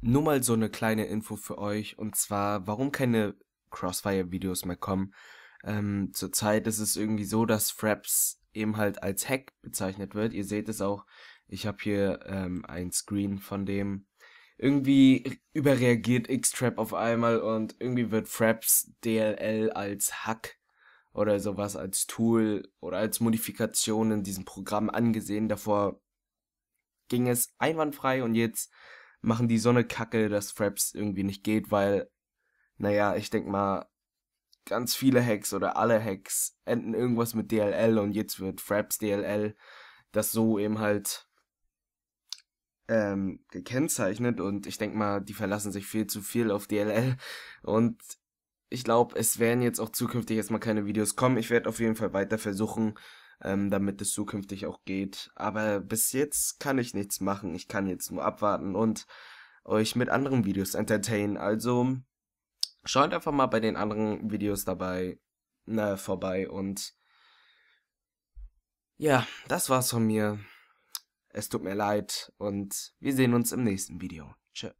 Nur mal so eine kleine Info für euch und zwar, warum keine Crossfire-Videos mehr kommen. Ähm, zurzeit ist es irgendwie so, dass Fraps eben halt als Hack bezeichnet wird. Ihr seht es auch, ich habe hier ähm, ein Screen von dem. Irgendwie überreagiert X-Trap auf einmal und irgendwie wird Fraps DLL als Hack oder sowas als Tool oder als Modifikation in diesem Programm angesehen. Davor ging es einwandfrei und jetzt machen die so eine Kacke, dass Fraps irgendwie nicht geht, weil, naja, ich denk mal, ganz viele Hacks oder alle Hacks enden irgendwas mit DLL und jetzt wird Fraps DLL das so eben halt ähm, gekennzeichnet und ich denk mal, die verlassen sich viel zu viel auf DLL und ich glaube, es werden jetzt auch zukünftig erstmal keine Videos kommen. Ich werde auf jeden Fall weiter versuchen, ähm, damit es zukünftig auch geht. Aber bis jetzt kann ich nichts machen. Ich kann jetzt nur abwarten und euch mit anderen Videos entertainen. Also schaut einfach mal bei den anderen Videos dabei na, ne, vorbei und ja, das war's von mir. Es tut mir leid und wir sehen uns im nächsten Video. Tschö.